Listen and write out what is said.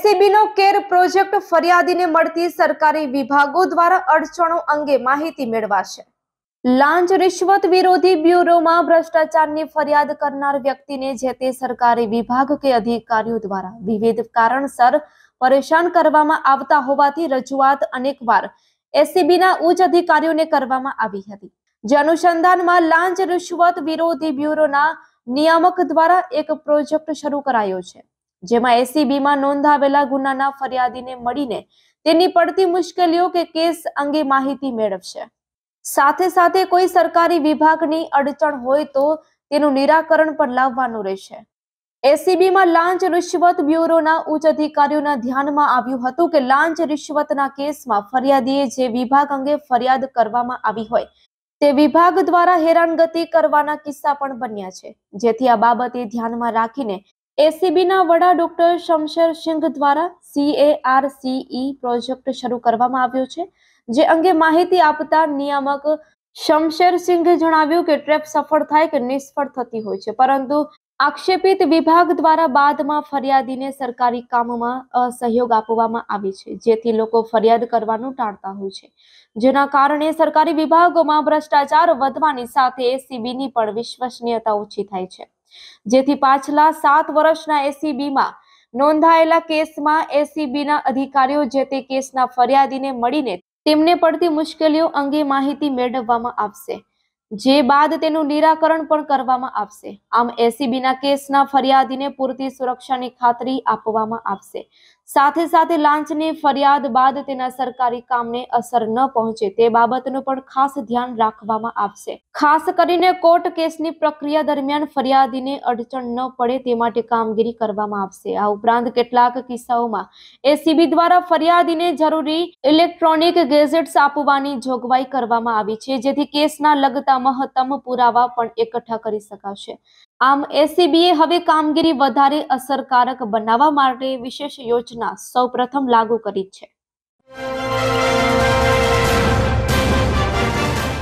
એસીબીનો care project ફરિયાદીને મળતી સરકારી વિભાગો દ્વારા અડચણો અંગે માહિતી મેળવાશે લાંચ રિશ્વત વિરોધી બ્યુરોમાં ભ્રષ્ટાચારની ફરિયાદ કરનાર વ્યક્તિને જે તે સરકારી વિભાગ કે અધિકારીઓ દ્વારા વિવિધ કારણસર પરેશાન કરવામાં આવતા હોવાથી રજૂઆત અનેકવાર એસીબીના ઉચ્ચ અધિકારીઓને કરવામાં આવી હતી જે અનુસંધાનમાં લાંચ રિશ્વત વિરોધી બ્યુરોના નિયામક દ્વારા એક પ્રોજેક્ટ શરૂ કરાયો છે જેમાં એસીબીમાં e નોંધાવેલા ગુનાના ફરિયાદીને મળીને તેની પડતી મુશ્કેલીઓ કે કેસ અંગે માહિતી મેળવશે સાથે સાથે કોઈ સરકારી વિભાગની અડચણ હોય તો તેનું નિરાકરણ પણ લાવવાનું રહેશે એસીબીમાં e લાંચ રિશ્વત બ્યુરોના ઉચ્ચ અધિકારીઓના ધ્યાનમાં આવ્યું હતું કે લાંચ રિશ્વતના કેસમાં ફરિયાદીએ જે વિભાગ અંગે ફરિયાદ કરવામાં આવી હોય તે વિભાગ દ્વારા હેરાનગતિ કરવાના કિસ્સા પણ બન્યા છે જેથી આ બાબતે ધ્યાનમાં રાખીને એસીબીના વડા ડોક્ટર શમશેર સિંઘ દ્વારા સીએઆરસીઈ પ્રોજેક્ટ શરૂ કરવામાં આવ્યો છે જે અંગે માહિતી આપતા નિયામક શમશેર સિંઘે જણાવ્યું કે ટ્રેપ સફળ થાય કે નિષ્ફળ થતી હોય છે પરંતુ આક્ષેપિત વિભાગ દ્વારા બાદમાં ફરિયાદીને સરકારી કામમાં સહયોગ આપવામાં આવે છે જેથી લોકો ફરિયાદ કરવાનું ટાળતા હોય છે જેના કારણે સરકારી વિભાગોમાં ભ્રષ્ટાચાર વધવાની સાથે એસીબીની પણ વિશ્વસનીયતા ઓછી થાય છે જેથી પાછલા સાત વર્ષના એસીબીમાં નોંધાયેલા કેસમાં એસીબીના અધિકારીઓ જે તે કેસના ફરિયાદીને મળીને તેમને પડતી મુશ્કેલીઓ અંગે માહિતી મેળવવામાં આવશે જે બાદ તેનું નિરાકરણ પણ કરવામાં આવશે આમ એસીબીના કેસના ફરિયાદીને પૂરતી સુરક્ષાની ખાતરી આપવામાં આવશે સાથે સાથે લાંચની ફરિયાદ બાદ તેના સરકારી કામને અસર ન પહોંચે તે બાબતનું પણ ખાસ ધ્યાન રાખવામાં આવશે ખાસ કરીને કોર્ટ કેસની પ્રક્રિયા દરમિયાન ફરિયાદીને અડચણ ન પડે તે માટે કામગીરી કરવામાં આવશે આ ઉપરાંત કેટલાક કિસ્સાઓમાં એસીબી દ્વારા ફરિયાદીને જરૂરી ઇલેક્ટ્રોનિક ગેજેટ્સ આપવાની જોગવાઈ કરવામાં આવી છે જેથી કેસના લગતા મહત્તમ પુરાવા પણ એકઠા કરી શકાશે આમ એસીબીએ હવે કામગીરી વધારે અસરકારક બનાવવા માટે વિશેષ યોજના યોજના સૌપ્રથમ લાગુ કરી છે